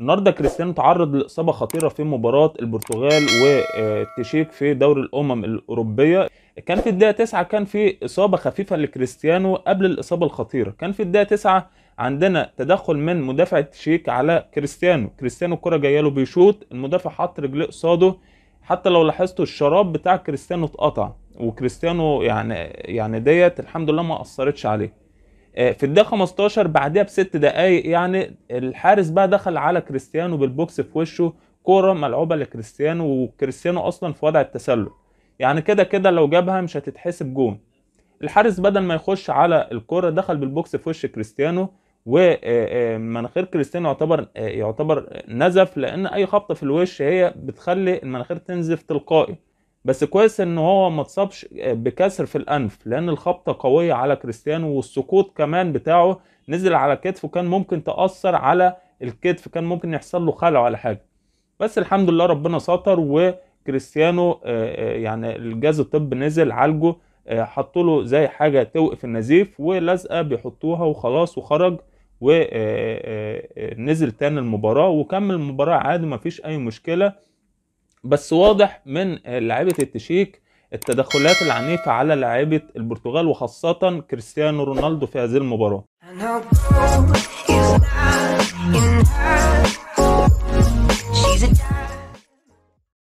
النهارده كريستيانو تعرض لاصابه خطيره في مباراه البرتغال والتشيك في دوري الامم الاوروبيه كان في الدقيقه 9 كان في اصابه خفيفه لكريستيانو قبل الاصابه الخطيره كان في الدقيقه 9 عندنا تدخل من مدافع التشيك على كريستيانو كريستيانو الكره جايه له بيشوط المدافع حط رجليه قصاده حتى لو لاحظتوا الشراب بتاع كريستيانو اتقطع وكريستيانو يعني يعني ديت الحمد لله ما اثرتش عليه آه، في الدقيقه 15 بعدها بست دقائق يعني الحارس بقى دخل على كريستيانو بالبوكس في وشه كوره ملعوبه لكريستيانو وكريستيانو اصلا في وضع التسلل يعني كده كده لو جابها مش هتتحسب جون الحارس بدل ما يخش على الكوره دخل بالبوكس في وش كريستيانو ومناخير آه، آه، كريستيانو يعتبر يعتبر نزف لان اي خبطه في الوش هي بتخلي المناخير تنزف تلقائي بس كويس ان هو ما اتصابش آه، بكسر في الانف لان الخبطه قويه على كريستيانو والسقوط كمان بتاعه نزل على كتفه كان ممكن تاثر على الكتف كان ممكن يحصل له خلع ولا حاجه بس الحمد لله ربنا ستر وكريستيانو آه، آه، يعني الجهاز الطبي نزل عالجه حطوا له زي حاجه توقف النزيف ولزقه بيحطوها وخلاص وخرج ونزل تاني المباراه وكمل المباراه عادي مفيش اي مشكله بس واضح من لعيبه التشيك التدخلات العنيفه على لعيبه البرتغال وخاصه كريستيانو رونالدو في هذه المباراه